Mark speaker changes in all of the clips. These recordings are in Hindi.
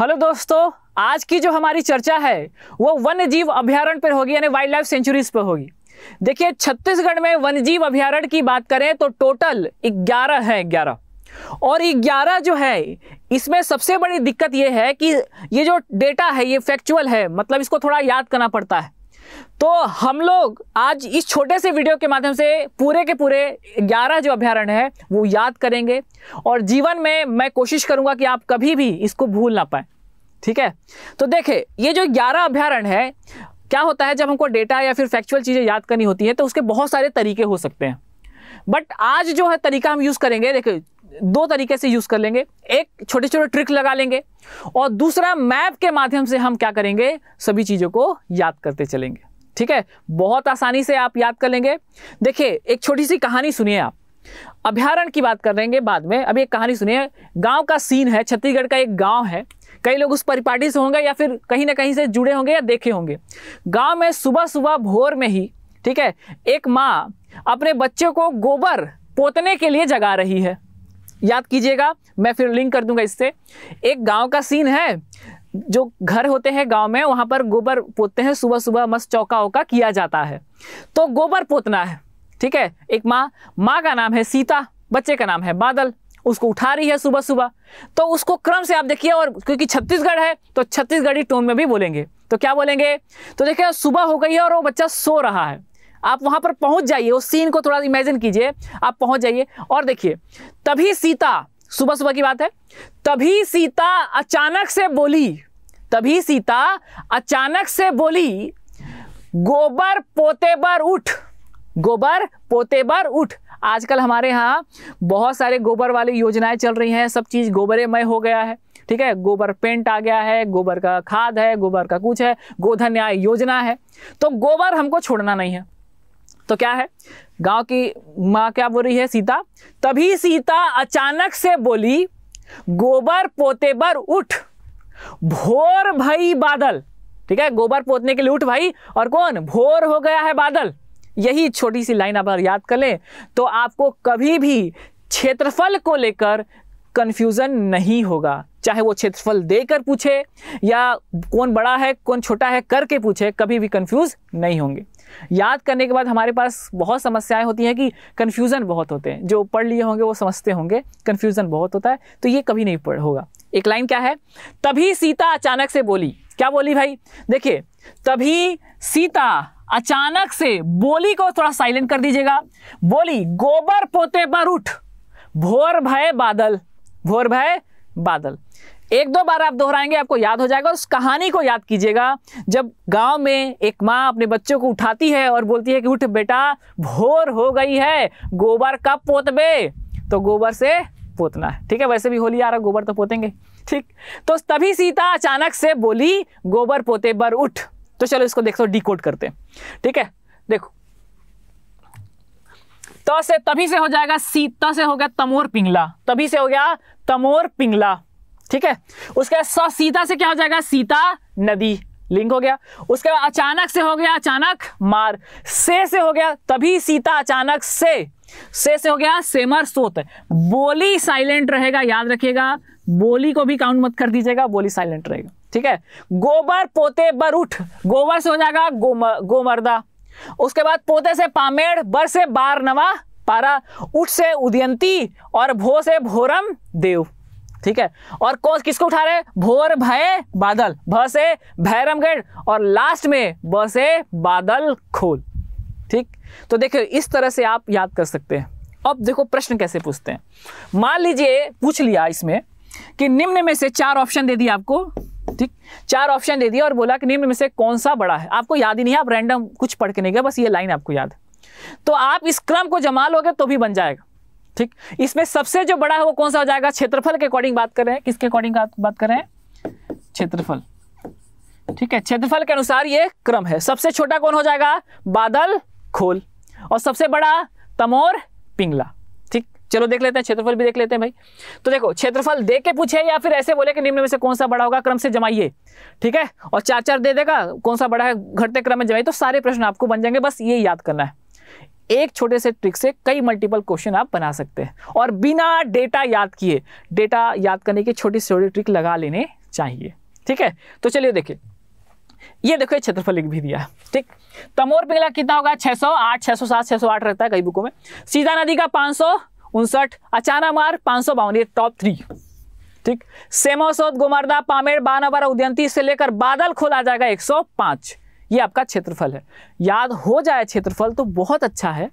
Speaker 1: हेलो दोस्तों आज की जो हमारी चर्चा है वो वन्य जीव अभ्यारण्य पर होगी यानी वाइल्ड लाइफ सेंचुरीज पर होगी देखिए छत्तीसगढ़ में वन्य जीव अभ्यारण्य की बात करें तो टोटल 11 है 11 और 11 जो है इसमें सबसे बड़ी दिक्कत ये है कि ये जो डेटा है ये फैक्चुअल है मतलब इसको थोड़ा याद करना पड़ता है तो हम लोग आज इस छोटे से वीडियो के माध्यम से पूरे के पूरे 11 जो अभ्यारण्य है वो याद करेंगे और जीवन में मैं कोशिश करूंगा कि आप कभी भी इसको भूल ना पाए ठीक है तो देखे ये जो 11 अभ्यारण्य है क्या होता है जब हमको डेटा या फिर फैक्चुअल चीज़ें याद करनी होती है तो उसके बहुत सारे तरीके हो सकते हैं बट आज जो है तरीका हम यूज़ करेंगे देखिए दो तरीके से यूज़ कर लेंगे एक छोटे छोटे ट्रिक लगा लेंगे और दूसरा मैप के माध्यम से हम क्या करेंगे सभी चीज़ों को याद करते चलेंगे ठीक है बहुत आसानी से आप याद कर लेंगे देखिए एक छोटी सी कहानी सुनिए आप अभ्यारण की बात कर लेंगे बाद में अभी एक कहानी सुनिए गांव का सीन है छत्तीसगढ़ का एक गांव है कई लोग उस परिपाटी से होंगे या फिर कहीं ना कहीं से जुड़े होंगे या देखे होंगे गांव में सुबह सुबह भोर में ही ठीक है एक माँ अपने बच्चे को गोबर पोतने के लिए जगा रही है याद कीजिएगा मैं फिर लिंक कर दूंगा इससे एक गांव का सीन है जो घर होते हैं गांव में वहां पर गोबर पोतते हैं सुबह सुबह मस्त चौका ओका किया जाता है तो गोबर पोतना है ठीक है एक माँ माँ का नाम है सीता बच्चे का नाम है बादल उसको उठा रही है सुबह सुबह तो उसको क्रम से आप देखिए और क्योंकि छत्तीसगढ़ है तो छत्तीसगढ़ी टोन में भी बोलेंगे तो क्या बोलेंगे तो देखिए सुबह हो गई है और वो बच्चा सो रहा है आप वहां पर पहुंच जाइए उस सीन को थोड़ा इमेजिन कीजिए आप पहुंच जाइए और देखिए तभी सीता सुबह सुबह की बात है तभी सीता अचानक से बोली तभी सीता अचानक से बोली गोबर पोते बर उठ गोबर पोते बर उठ आजकल हमारे यहाँ बहुत सारे गोबर वाली योजनाएं चल रही हैं सब चीज़ गोबरेमय हो गया है ठीक है गोबर पेंट आ गया है गोबर का खाद है गोबर का कुछ है गोधन न्याय योजना है तो गोबर हमको छोड़ना नहीं है तो क्या है गांव की माँ क्या बोल रही है सीता तभी सीता अचानक से बोली गोबर पोते बर उठ भोर भई बादल ठीक है गोबर पोतने के लिए उठ भाई और कौन भोर हो गया है बादल यही छोटी सी लाइन आप याद कर लें तो आपको कभी भी क्षेत्रफल को लेकर कन्फ्यूज़न नहीं होगा चाहे वो क्षेत्रफल देकर पूछे या कौन बड़ा है कौन छोटा है करके पूछे कभी भी कंफ्यूज नहीं होंगे याद करने के बाद हमारे पास बहुत समस्याएं होती हैं कि कन्फ्यूज़न बहुत होते हैं जो पढ़ लिए होंगे वो समझते होंगे कन्फ्यूज़न बहुत होता है तो ये कभी नहीं पढ़ होगा एक लाइन क्या है तभी सीता अचानक से बोली क्या बोली भाई देखिए तभी सीता अचानक से बोली को थोड़ा साइलेंट कर दीजिएगा बोली गोबर पोते पर उठ भोर भय बादल भोर भय बादल एक दो बार आप दोहराएंगे आपको याद हो जाएगा उस कहानी को याद कीजिएगा जब गांव में एक माँ अपने बच्चों को उठाती है और बोलती है कि उठ बेटा भोर हो गई है गोबर कब पोतबे तो गोबर से पोतना है ठीक है वैसे भी होली आ रहा गोबर तो पोतेंगे ठीक तो तभी सीता अचानक से बोली गोबर पोते बर उठ तो चलो इसको देखो कोड करते ठीक है देखो तो से तभी से हो जाएगा सीता से हो गया तमोर पिंगला तभी से हो गया तमोर पिंगला ठीक है उसके बाद सीता से क्या हो जाएगा सीता नदी लिंक हो गया उसके बाद अचानक से हो गया अचानक मार से से हो गया तभी सीता अचानक से से से हो गया सेमर सोत बोली साइलेंट रहेगा याद रखिएगा बोली को भी काउंट मत कर दीजिएगा बोली साइलेंट रहेगा ठीक है गोबर पोते बर उठ गोबर से हो जाएगा गोमर गोमर्दा उसके बाद पोते से पामेड़ बर से बार नवा पारा उठ से उदयंती और भो से भोरम देव ठीक है और कौन किसको उठा रहे भोर भय बादल भ से भैरमगढ़ और लास्ट में ब से बादल खोल ठीक तो देखिए इस तरह से आप याद कर सकते हैं अब देखो प्रश्न कैसे पूछते हैं मान लीजिए पूछ लिया इसमें कि निम्न में से चार ऑप्शन दे दिया आपको ठीक चार ऑप्शन दे दिया और बोला कि निम्न में से कौन सा बड़ा है आपको याद ही नहीं है आप रैंडम कुछ पढ़ के नहीं गए बस ये लाइन आपको याद है तो आप इस क्रम को जमा लोगे तो भी बन जाएगा ठीक इसमें सबसे जो बड़ा है वो कौन सा हो जाएगा क्षेत्रफल के अकॉर्डिंग बात कर रहे हैं किसके अकॉर्डिंग बात कर रहे हैं क्षेत्रफल ठीक है क्षेत्रफल के अनुसार ये क्रम है सबसे छोटा कौन हो जाएगा बादल खोल और सबसे बड़ा तमोर पिंगला ठीक चलो देख लेते हैं क्षेत्रफल भी देख लेते हैं भाई तो देखो क्षेत्रफल दे के पूछे या फिर ऐसे बोले कि निम्न में से कौन सा बड़ा होगा क्रम से जमाइए ठीक है और चार चार दे देगा कौन सा बड़ा है घटते क्रम में जमाइए तो सारे प्रश्न आपको बन जाएंगे बस ये याद करना है एक छोटे से ट्रिक से कई मल्टीपल क्वेश्चन आप बना सकते हैं और बिना डेटा याद किए डेटा याद करने की छोटी से छोटी ट्रिक लगा लेने चाहिए ठीक है तो चलिए देखिए ये देखो ये क्षेत्रफल लिख भी दिया ठीक तमोर पिंगला कितना होगा 600 8 607 608 रहता है कई बुकों में सीधा नदी का पांच सौ उनसठ अचाना मार पांच सौ बावन टॉप थ्री ठीक सेमोसोद गोमरदा पामेड़ बानाबारा उद्यंती से लेकर बादल खोल आ जाएगा 105 ये आपका क्षेत्रफल है याद हो जाए क्षेत्रफल तो बहुत अच्छा है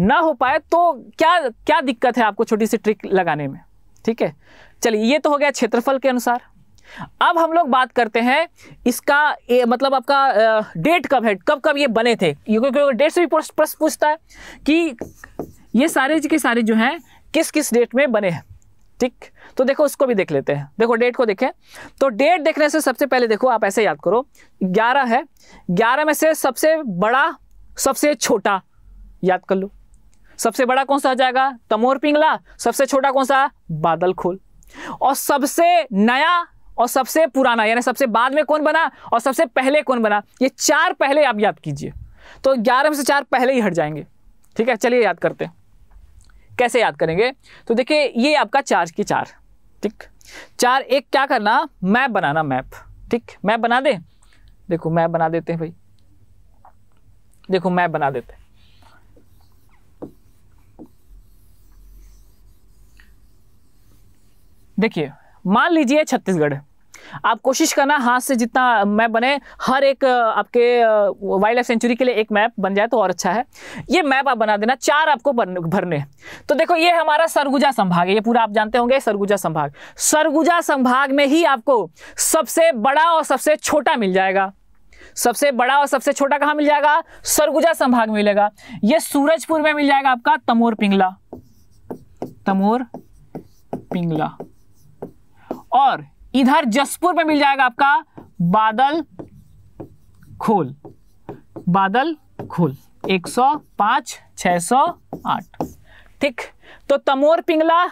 Speaker 1: ना हो पाए तो क्या क्या दिक्कत है आपको छोटी सी ट्रिक लगाने में ठीक है चलिए ये तो हो गया क्षेत्रफल के अनुसार अब हम लोग बात करते हैं इसका ए, मतलब आपका डेट कब है कब कब ये बने थे क्योंकि डेट से भी प्रश्न पूछता है कि ये सारे के सारे जो हैं किस किस डेट में बने हैं ठीक तो देखो उसको भी देख लेते हैं देखो डेट को देखें तो डेट देखने से सबसे पहले देखो आप ऐसे याद करो ग्यारह है ग्यारह में से सबसे बड़ा सबसे छोटा याद कर लो सबसे बड़ा कौन सा आ जाएगा तमोर पिंगला सबसे छोटा कौन सा बादल खोल और सबसे नया और सबसे पुराना यानी सबसे बाद में कौन बना और सबसे पहले कौन बना ये चार पहले आप याद कीजिए तो ग्यारह में से चार पहले ही हट जाएंगे ठीक है चलिए याद करते हैं कैसे याद करेंगे तो देखिए ये आपका चार की चार ठीक चार एक क्या करना मैप बनाना मैप ठीक मैप बना दे देखो मैप बना देते हैं भाई देखो मैप बना देते देखिए मान लीजिए छत्तीसगढ़ आप कोशिश करना हाथ से जितना मैप बने हर एक आपके वाइल्ड लाइफ सेंचुरी के लिए एक मैप बन जाए तो और अच्छा है ये मैप आप बना देना चार आपको भरने तो देखो ये हमारा सरगुजा संभाग है ये पूरा आप जानते होंगे सरगुजा संभाग सरगुजा संभाग में ही आपको सबसे बड़ा और सबसे छोटा मिल जाएगा सबसे बड़ा और सबसे छोटा कहां मिल जाएगा सरगुजा संभाग में मिलेगा यह सूरजपुर में मिल जाएगा आपका तमोर पिंगला तमोर पिंगला और इधर जसपुर में मिल जाएगा आपका बादल खोल बादल खोल 105 608 ठीक तो तमोर पिंगला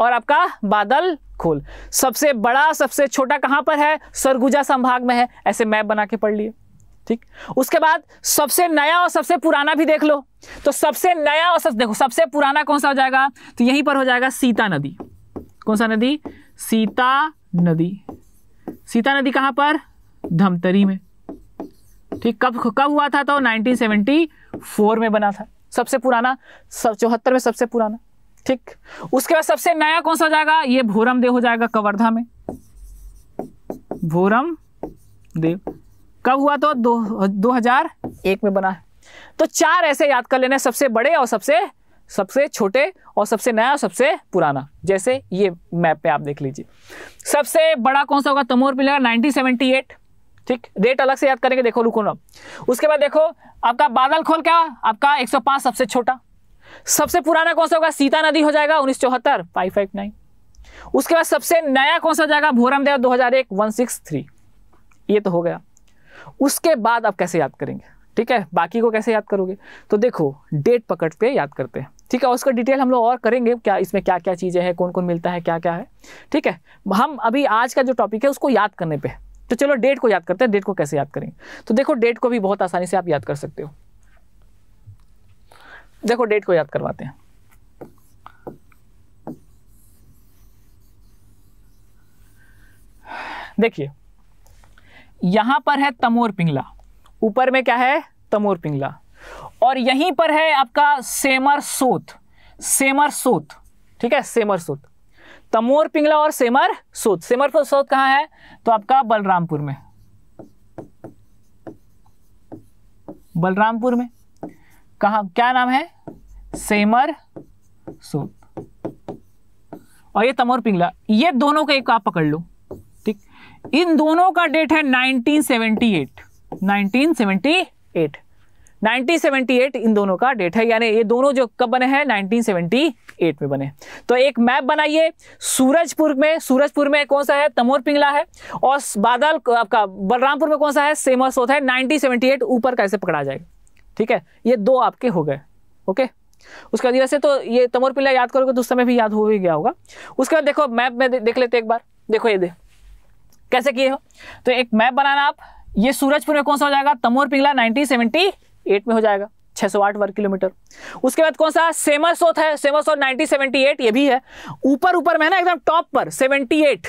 Speaker 1: और आपका बादल खोल सबसे बड़ा सबसे छोटा कहां पर है सरगुजा संभाग में है ऐसे मैप बना के पढ़ लिए ठीक उसके बाद सबसे नया और सबसे पुराना भी देख लो तो सबसे नया और सब देखो सबसे पुराना कौन सा हो जाएगा तो यहीं पर हो जाएगा सीता नदी कौन सा नदी सीता नदी सीता नदी कहाँ पर धमतरी में ठीक कब कब हुआ था तो 1974 में बना था सबसे पुराना सब चौहत्तर में सबसे पुराना ठीक उसके बाद सबसे नया कौन सा हो जाएगा ये भोरम देव हो जाएगा कवर्धा में भोरम देव कब हुआ तो दो, दो हजार एक में बना है तो चार ऐसे याद कर लेने सबसे बड़े और सबसे सबसे छोटे और सबसे नया और सबसे पुराना जैसे ये मैप पे आप देख लीजिए सबसे बड़ा कौन सा होगा तमोर नाइनटीन सेवेंटी एट ठीक डेट अलग से याद करेंगे देखो रुको ना उसके बाद देखो आपका बादल खोल क्या आपका 105 सबसे छोटा सबसे पुराना कौन सा होगा सीता नदी हो जाएगा उन्नीस चौहत्तर फाइव फाइव नाइन उसके बाद सबसे नया कौन सा जाएगा भोरम देव दो हज़ार एक वन सिक्स थ्री ये तो हो गया उसके बाद आप कैसे याद करेंगे ठीक है बाकी को कैसे याद करोगे तो देखो डेट पकड़ के याद करते हैं ठीक है उसका डिटेल हम लोग और करेंगे क्या इसमें क्या क्या चीज़ें हैं कौन कौन मिलता है क्या क्या है ठीक है हम अभी आज का जो टॉपिक है उसको याद करने पर तो चलो डेट को याद करते हैं डेट को कैसे याद करेंगे तो देखो डेट को भी बहुत आसानी से आप याद कर सकते हो देखो डेट को याद करवाते हैं देखिए यहां पर है तमोर पिंगला ऊपर में क्या है तमोर पिंगला और यहीं पर है आपका सेमर सूत सेमर सूत ठीक है सेमर सूत तमोर पिंगला और सेमर सूत सेमर सूत कहां है तो आपका बलरामपुर में बलरामपुर में कहा क्या नाम है सेमर सूत और ये तमोर पिंगला ये दोनों का एक आप पकड़ लो ठीक इन दोनों का डेट है 1978 1978 1978 इन दोनों का डेट है यानी ये दोनों जो कब बने हैं 1978 में बने तो एक मैप बनाइए सूरजपुर में सूरजपुर में कौन सा है तमोर पिंगला है और बादल आपका बलरामपुर में कौन सा है सेमर सोथ है 1978 ऊपर कैसे पकड़ा जाएगा ठीक है ये दो आपके हो गए ओके उसके बाद वैसे तो ये तमोर पिंगला याद करोगे तो उस समय भी याद हो ही गया होगा उसके बाद देखो मैप में देख लेते एक बार देखो ये दे कैसे किए हो तो एक मैप बनाना आप ये सूरजपुर में कौन सा हो जाएगा तमोर पिंगला नाइनटीन एट में हो जाएगा 608 वर्ग किलोमीटर उसके बाद कौन सा सोथ है सेमासोथ 1978 ये भी है ऊपर ऊपर में है ना एकदम टॉप पर 78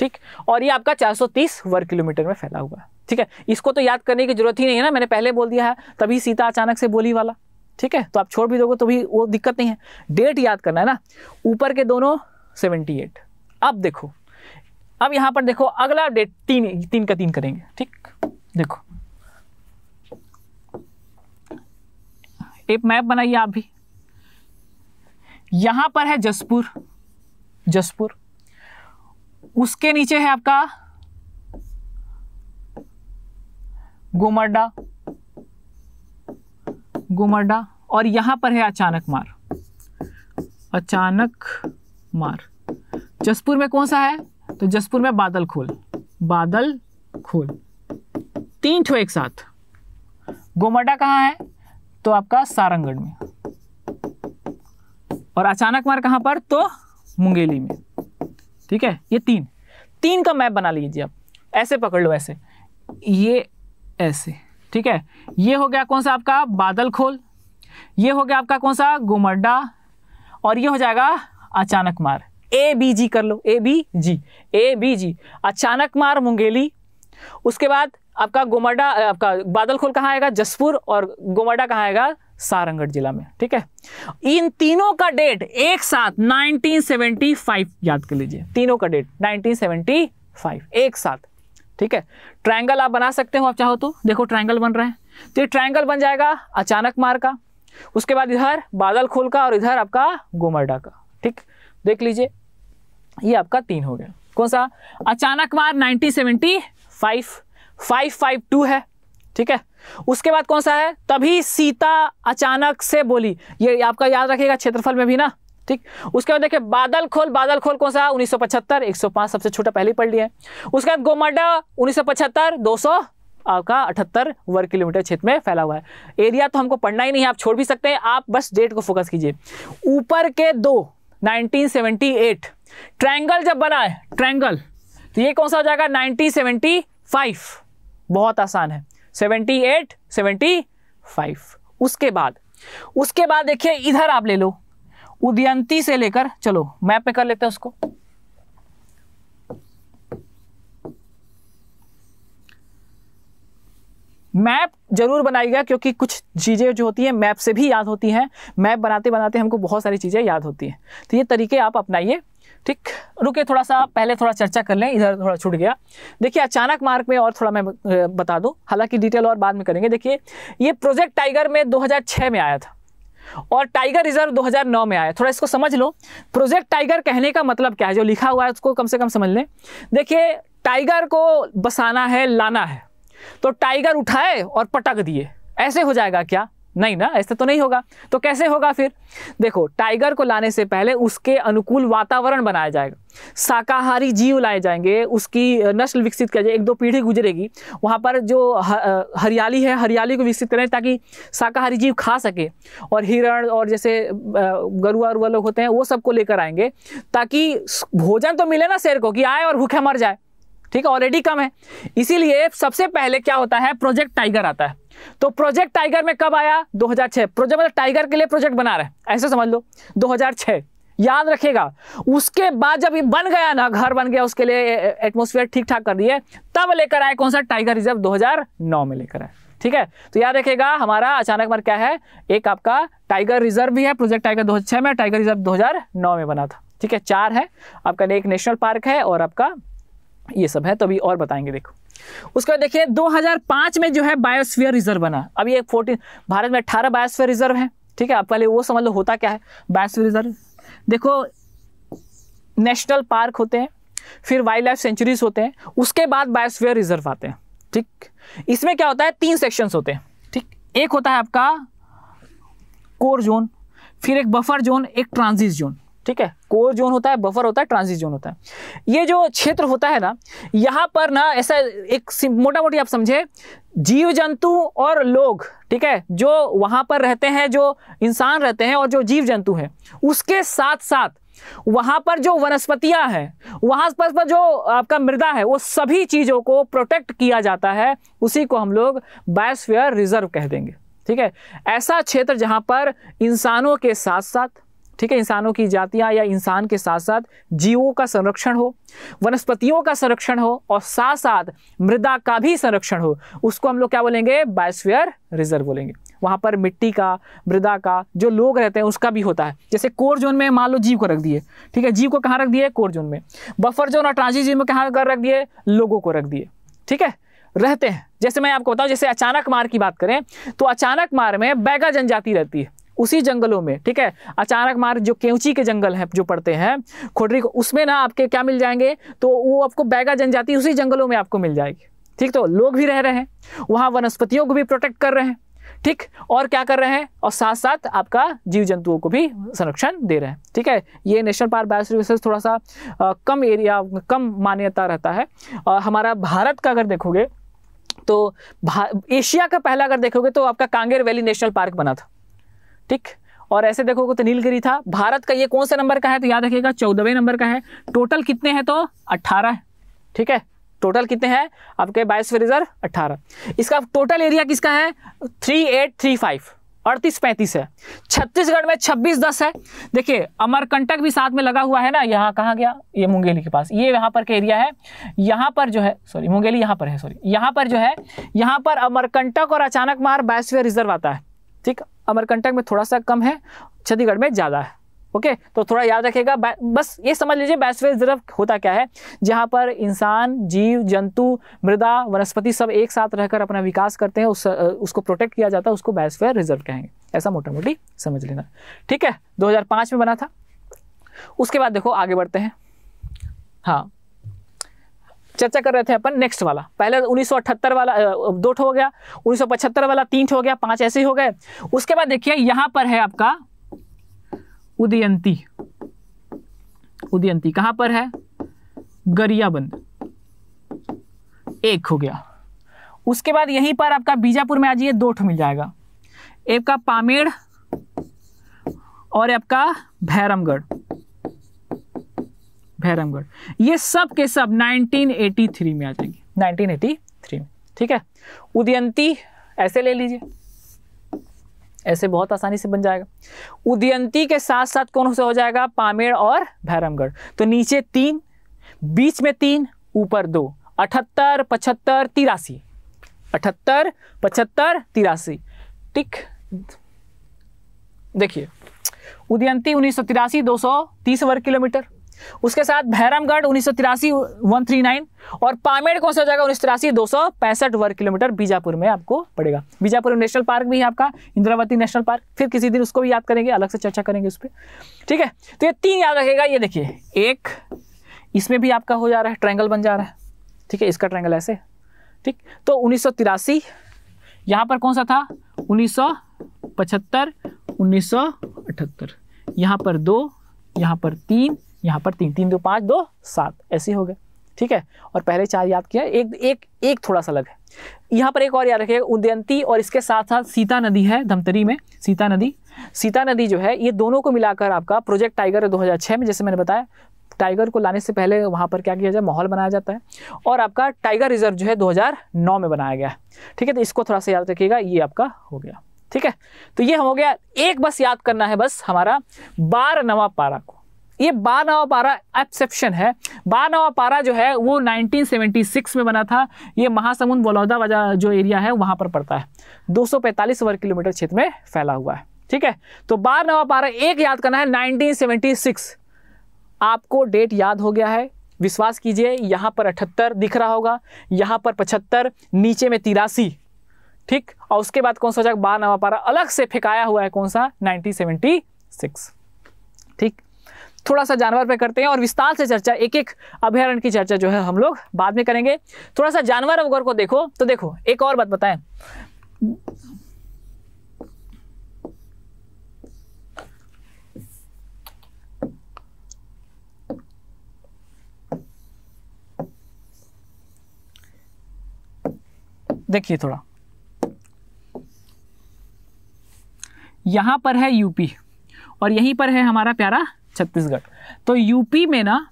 Speaker 1: ठीक और ये आपका 430 वर्ग किलोमीटर में फैला हुआ है ठीक है इसको तो याद करने की जरूरत ही नहीं है ना मैंने पहले बोल दिया है तभी सीता अचानक से बोली वाला ठीक है तो आप छोड़ भी दोगे तो भी वो दिक्कत नहीं है डेट याद करना है ना ऊपर के दोनों एट अब देखो अब यहां पर देखो अगला डेट तीन तीन का तीन करेंगे ठीक देखो एक मैप बनाइए आप भी यहां पर है जसपुर जसपुर उसके नीचे है आपका गुमरडा गुमरडा और यहां पर है अचानक मार अचानक मार जसपुर में कौन सा है तो जसपुर में बादल खोल बादल खोल तीन ठो एक साथ गोमडा कहाँ है तो आपका सारंगगढ़ में और अचानक मार कहाँ पर तो मुंगेली में ठीक है ये तीन तीन का मैप बना लीजिए आप ऐसे पकड़ लो ऐसे ये ऐसे ठीक है ये हो गया कौन सा आपका बादल खोल ये हो गया आपका कौन सा गुमड्डा और ये हो जाएगा अचानक मार ए बी जी कर लो A B ji A B जी अचानक मार मुंगेली उसके बाद आपका गोमाडा आपका बादलखोल कहाँ आएगा जसपुर और गोमाडा कहाँ आएगा सारंगढ़ जिला में ठीक है इन तीनों का डेट एक साथ 1975 याद कर लीजिए तीनों का डेट 1975 एक साथ ठीक है ट्रायंगल आप बना सकते हो आप चाहो तो देखो ट्रायंगल बन रहा है तो ये ट्रायंगल बन जाएगा अचानक मार का उसके बाद इधर बादल खोल का और इधर आपका गोमरडा का ठीक देख लीजिए ये आपका तीन हो गया कौन सा अचानक मार नाइनटीन फाइव फाइव टू है ठीक है उसके बाद कौन सा है तभी सीता अचानक से बोली ये आपका याद रखिएगा क्षेत्रफल में भी ना ठीक उसके बाद देखिए बादल खोल बादल खोल कौन सा उन्नीस सौ पचहत्तर एक सौ पांच सबसे छोटा पहले पढ़ लिया उसके बाद गोमडा उन्नीस सौ पचहत्तर दो सौ आपका अठहत्तर वर्ग किलोमीटर क्षेत्र में फैला हुआ है एरिया तो हमको पढ़ना ही नहीं है आप छोड़ भी सकते हैं आप बस डेट को फोकस कीजिए ऊपर के दो 1978 ट्रायंगल जब बना है ट्रायंगल तो ये कौन सा हो जाएगा 1975 बहुत आसान है 78, 75. उसके बाद उसके बाद देखिए इधर आप ले लो उदयंती से लेकर चलो मैप पे कर लेते हैं उसको मैप ज़रूर बनाइएगा क्योंकि कुछ चीज़ें जो होती हैं मैप से भी याद होती हैं मैप बनाते बनाते हमको बहुत सारी चीज़ें याद होती हैं तो ये तरीके आप अपनाइए ठीक रुके थोड़ा सा पहले थोड़ा चर्चा कर लें इधर थोड़ा छूट गया देखिए अचानक मार्क में और थोड़ा मैं बता दूं हालांकि डिटेल और बाद में करेंगे देखिए ये प्रोजेक्ट टाइगर में 2006 में आया था और टाइगर रिजर्व 2009 में आया थोड़ा इसको समझ लो प्रोजेक्ट टाइगर कहने का मतलब क्या है जो लिखा हुआ है उसको कम से कम समझ लें देखिए टाइगर को बसाना है लाना है तो टाइगर उठाए और पटक दिए ऐसे हो जाएगा क्या नहीं ना ऐसे तो नहीं होगा तो कैसे होगा फिर देखो टाइगर को लाने से पहले उसके अनुकूल वातावरण बनाया जाएगा शाकाहारी जीव लाए जाएंगे उसकी नस्ल विकसित किया जाए एक दो पीढ़ी गुजरेगी वहाँ पर जो हरियाली है हरियाली को विकसित करें ताकि शाकाहारी जीव खा सके और हिरण और जैसे गरुआ वरुआ लोग होते हैं वो सबको लेकर आएंगे ताकि भोजन तो मिले ना शेर को कि आए और भूखे मर जाए ठीक है ऑलरेडी कम है इसीलिए सबसे पहले क्या होता है प्रोजेक्ट टाइगर आता है तो प्रोजेक्ट टाइगर में कब आया 2006 प्रोजेक्ट मतलब टाइगर के लिए प्रोजेक्ट बना रहे हैं ऐसे समझ लो 2006 याद रखेगा उसके बाद जब ये बन गया ना घर बन गया उसके लिए एटमोसफियर ठीक ठाक कर दिए तब लेकर आए कौन सा टाइगर रिजर्व दो में लेकर आए ठीक है तो याद रखेगा हमारा अचानक मर क्या है एक आपका टाइगर रिजर्व भी है प्रोजेक्ट टाइगर 2006 में टाइगर रिजर्व 2009 में बना था ठीक है चार है आपका एक नेशनल पार्क है और आपका ये सब है तो अभी और बताएंगे देखो उसके बाद देखिए 2005 में जो है बायोस्फीयर रिजर्व बना अभी एक फोर्टीन भारत में 18 बायोस्फीयर रिजर्व है ठीक है आप पहले वो समझ लो होता क्या है बायोस्फीयर रिजर्व देखो नेशनल पार्क होते हैं फिर वाइल्ड लाइफ सेंचुरीज होते हैं उसके बाद बायोस्फीयर रिजर्व आते हैं ठीक इसमें क्या होता है तीन सेक्शंस होते हैं ठीक एक होता है आपका कोर जोन फिर एक बफर जोन एक ट्रांजिट जोन ठीक है कोर जोन होता है बफर होता है ट्रांजिट जोन होता है ये जो क्षेत्र होता है ना यहाँ पर ना ऐसा एक मोटा मोटी आप समझे जीव जंतु और लोग ठीक है जो वहाँ पर रहते हैं जो इंसान रहते हैं और जो जीव जंतु हैं उसके साथ साथ वहां पर जो वनस्पतियां हैं वहां पर, जो आपका मृदा है वो सभी चीज़ों को प्रोटेक्ट किया जाता है उसी को हम लोग बायोस्फीयर रिजर्व कह देंगे ठीक है ऐसा क्षेत्र जहां पर इंसानों के साथ साथ ठीक है इंसानों की जातियां या इंसान के साथ साथ जीवों का संरक्षण हो वनस्पतियों का संरक्षण हो और साथ साथ मृदा का भी संरक्षण हो उसको हम लोग क्या बोलेंगे बायोस्फीयर रिजर्व बोलेंगे वहां पर मिट्टी का मृदा का जो लोग रहते हैं उसका भी होता है जैसे कोर जोन में मान लो जीव को रख दिए ठीक है जीव को कहाँ रख दिए कोर जोन में बफर जोन और ट्रांसिट जोन में कहाँ रख दिए लोगों को रख दिए ठीक है रहते हैं जैसे मैं आपको बताऊं जैसे अचानक मार की बात करें तो अचानक मार में बैगा जनजाति रहती है उसी जंगलों में ठीक है अचानक मार्ग जो केवची के जंगल हैं जो पड़ते हैं खोडरी उसमें ना आपके क्या मिल जाएंगे तो वो आपको बैगा जनजाति उसी जंगलों में आपको मिल जाएगी ठीक तो लोग भी रह रहे हैं वहाँ वनस्पतियों को भी प्रोटेक्ट कर रहे हैं ठीक और क्या कर रहे हैं और साथ साथ आपका जीव जंतुओं को भी संरक्षण दे रहे हैं ठीक है ये नेशनल पार्क सर्विसेज थोड़ा सा आ, कम एरिया कम मान्यता रहता है और हमारा भारत का अगर देखोगे तो एशिया का पहला अगर देखोगे तो आपका कांगेर वैली नेशनल पार्क बना था ठीक और ऐसे देखोगे तो नीलगिरी था भारत का ये कौन सा नंबर का है तो याद रखिएगा चौदहवें नंबर का है टोटल कितने हैं तो अट्ठारह है ठीक है टोटल कितने हैं आपके बाईस रिजर्व अट्ठारह इसका टोटल एरिया किसका है थ्री एट थ्री फाइव अड़तीस पैंतीस है छत्तीसगढ़ में छब्बीस दस है देखिए अमरकंटक भी साथ में लगा हुआ है ना यहाँ कहाँ गया ये मुंगेली के पास ये यहाँ पर का एरिया है यहाँ पर जो है सॉरी मुंगेली यहाँ पर है सॉरी यहाँ पर जो है यहाँ पर अमरकंटक और अचानक मार बायोस्फीयर रिजर्व आता है ठीक अमरकंटक में थोड़ा सा कम है छत्तीसगढ़ में ज़्यादा है ओके okay, तो थोड़ा याद रखेगा बस ये समझ लीजिए बैसवे रिजर्व होता क्या है जहाँ पर इंसान जीव जंतु मृदा वनस्पति सब एक साथ रहकर अपना विकास करते हैं उस, उसको प्रोटेक्ट किया जाता है उसको बैचवे रिजर्व कहेंगे ऐसा मोटा मोटी समझ लेना ठीक है 2005 में बना था उसके बाद देखो आगे बढ़ते हैं हाँ चर्चा कर रहे थे अपन नेक्स्ट वाला पहले 1978 तो वाला दो हो गया 1975 वाला तीन ठो हो गया पांच ऐसे ही हो गए उसके बाद देखिए यहां पर है आपका उदयंती उदयंती कहां पर है गरियाबंद एक हो गया उसके बाद यहीं पर आपका बीजापुर में आ जाइए दो ठो मिल जाएगा एक का पामेड़ और आपका भैरमगढ़ भैरमगढ़ ये सब के सब 1983 में आ जाएंगे 1983 में ठीक है उदयंती ऐसे ले लीजिए ऐसे बहुत आसानी से बन जाएगा उदयंती के साथ साथ कौन सा हो जाएगा पामेड़ और भैरमगढ़ तो नीचे तीन बीच में तीन ऊपर दो अठहत्तर पचहत्तर तिरासी अठहत्तर पचहत्तर तिरासी टिक देखिए उदयंती उन्नीस सौ तिरासी दो सौ तीस वर्ग किलोमीटर उसके साथ भैरमगढ़ उन्नीस सौ तिरासी वन थ्री नाइन और पामेड़ कौन सा हो जाएगा उन्नीस तिरासी दो सौ पैंसठ वर्ग किलोमीटर बीजापुर में आपको पड़ेगा बीजापुर नेशनल पार्क भी है आपका इंद्रावती नेशनल पार्क फिर किसी दिन उसको भी याद करेंगे अलग से चर्चा करेंगे उस पर ठीक है तो ये तीन याद रखेगा ये देखिए एक इसमें भी आपका हो जा रहा है ट्रैंगल बन जा रहा है ठीक है इसका ट्रैंगल ऐसे ठीक तो उन्नीस सौ तिरासी यहाँ पर कौन सा था उन्नीस सौ पचहत्तर उन्नीस सौ अठहत्तर यहाँ पर दो यहाँ पर तीन यहाँ पर तीन तीन दो पाँच दो सात ऐसे हो गए ठीक है और पहले चार याद किया एक एक एक थोड़ा सा अलग है यहाँ पर एक और याद रखिएगा उदयंती और इसके साथ साथ सीता नदी है धमतरी में सीता नदी सीता नदी जो है ये दोनों को मिलाकर आपका प्रोजेक्ट टाइगर है 2006 में जैसे मैंने बताया टाइगर को लाने से पहले वहाँ पर क्या किया जाए माहौल बनाया जाता है और आपका टाइगर रिजर्व जो है 2009 में बनाया गया है ठीक है तो इसको थोड़ा सा याद रखिएगा ये आपका हो गया ठीक है तो ये हो गया एक बस याद करना है बस हमारा बारहवा पारा को ये बा पारा एक्सेप्शन है बा पारा जो है वो 1976 में बना था ये महासमुंद बलौदा वजह जो एरिया है वहां पर पड़ता है 245 वर्ग किलोमीटर क्षेत्र में फैला हुआ है ठीक है तो बा नवापारा एक याद करना है 1976 आपको डेट याद हो गया है विश्वास कीजिए यहाँ पर अठहत्तर दिख रहा होगा यहाँ पर पचहत्तर नीचे में तिरासी ठीक और उसके बाद कौन सा हो जाएगा बा अलग से फेंकाया हुआ है कौन सा नाइनटीन ठीक थोड़ा सा जानवर पर करते हैं और विस्तार से चर्चा एक एक अभ्यारण की चर्चा जो है हम लोग बाद में करेंगे थोड़ा सा जानवर अगर को देखो तो देखो एक और बात बताएं देखिए थोड़ा यहां पर है यूपी और यहीं पर है हमारा प्यारा छत्तीसगढ़ तो यूपी में ना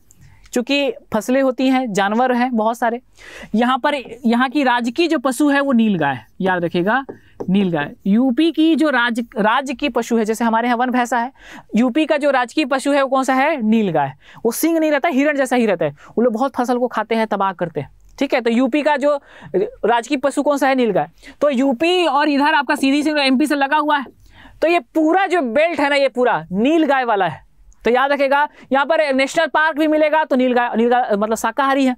Speaker 1: चूंकि फसलें होती हैं जानवर हैं बहुत सारे यहाँ पर यहाँ की राज्य की जो पशु है वो नील गाय याद रखिएगा नील गाय यूपी की जो राज राज्य की पशु है जैसे हमारे यहाँ वन भैंसा है यूपी का जो राजकीय पशु है वो कौन सा है नील गाय वो सिंह नहीं रहता हिरण जैसा ही रहता है वो लोग बहुत फसल को खाते हैं तबाह करते हैं ठीक है तो यूपी का जो राजकीय पशु कौन सा है गाय तो यूपी और इधर आपका सीधी सिंह एमपी से लगा हुआ है तो ये पूरा जो बेल्ट है ना ये पूरा नील गाय वाला है तो याद रखेगा यहाँ पर नेशनल पार्क भी मिलेगा तो नीलगा नीलगा मतलब शाकाहारी है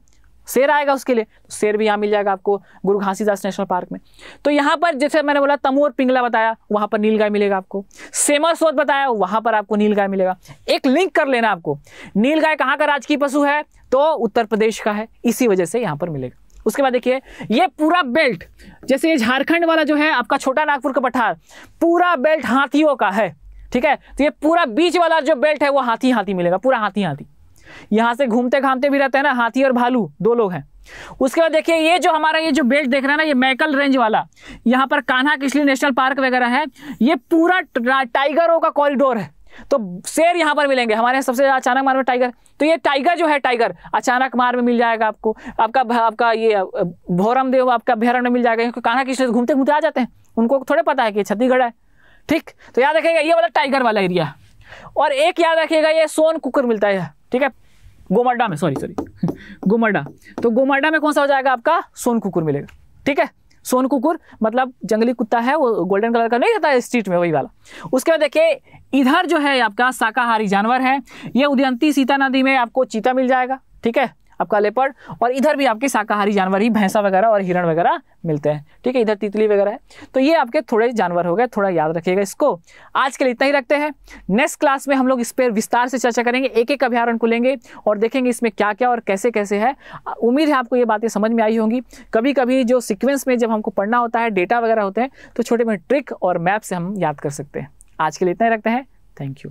Speaker 1: शेर आएगा उसके लिए तो शेर भी यहाँ मिल जाएगा आपको गुरु घासीदास नेशनल पार्क में तो यहाँ पर जैसे मैंने बोला तमोर पिंगला बताया वहाँ पर नीलगाय मिलेगा आपको सेमर सोत बताया वहाँ पर आपको नीलगाय मिलेगा एक लिंक कर लेना आपको नीलगाय कहाँ का राजकीय पशु है तो उत्तर प्रदेश का है इसी वजह से यहाँ पर मिलेगा उसके बाद देखिए ये पूरा बेल्ट जैसे ये झारखंड वाला जो है आपका छोटा नागपुर का पठार पूरा बेल्ट हाथियों का है ठीक है तो ये पूरा बीच वाला जो बेल्ट है वो हाथी हाथी मिलेगा पूरा हाथी हाथी यहां से घूमते घामते भी रहते हैं ना हाथी और भालू दो लोग हैं उसके बाद देखिए ये जो हमारा ये जो बेल्ट देख रहे हैं ना ये मैकल रेंज वाला यहां पर कान्हा किसली नेशनल पार्क वगैरह है ये पूरा टाइगरों का कॉरिडोर है तो शेर यहां पर मिलेंगे हमारे यहाँ सबसे अचानक मार में टाइगर तो ये टाइगर जो है टाइगर अचानक मार में मिल जाएगा आपको आपका आपका ये भोरम देव आपका भैरव में मिल जाएगा कान्हा किसली घूमते घूमते आ जाते हैं उनको थोड़े पता है कि छत्तीसगढ़ है ठीक तो याद रखेगा ये वाला टाइगर वाला एरिया और एक याद रखेगा ये सोन कुकर मिलता है ठीक है गोमरडा में सॉरी सॉरी गोमरडा तो गोमरडा में कौन सा हो जाएगा आपका सोन कुकुर मिलेगा ठीक है सोन कुकुर मतलब जंगली कुत्ता है वो गोल्डन कलर का नहीं रहता है स्ट्रीट में वही वाला उसके बाद देखिए इधर जो है आपका शाकाहारी जानवर है ये उदयंती सीता नदी में आपको चीता मिल जाएगा ठीक है आपका लेपर्ड और इधर भी आपके शाकाहारी जानवर ही भैंसा वगैरह और हिरण वगैरह मिलते हैं ठीक है इधर तितली वगैरह है तो ये आपके थोड़े जानवर हो गए थोड़ा याद रखिएगा इसको आज के लिए इतना ही रखते हैं नेक्स्ट क्लास में हम लोग इस पर विस्तार से चर्चा करेंगे एक एक अभ्यारण को लेंगे और देखेंगे इसमें क्या क्या और कैसे कैसे है उम्मीद है आपको ये बातें समझ में आई होंगी कभी कभी जो सिक्वेंस में जब हमको पढ़ना होता है डेटा वगैरह होते हैं तो छोटे मोटे ट्रिक और मैप से हम याद कर सकते हैं आज के लिए इतना ही रखते हैं थैंक यू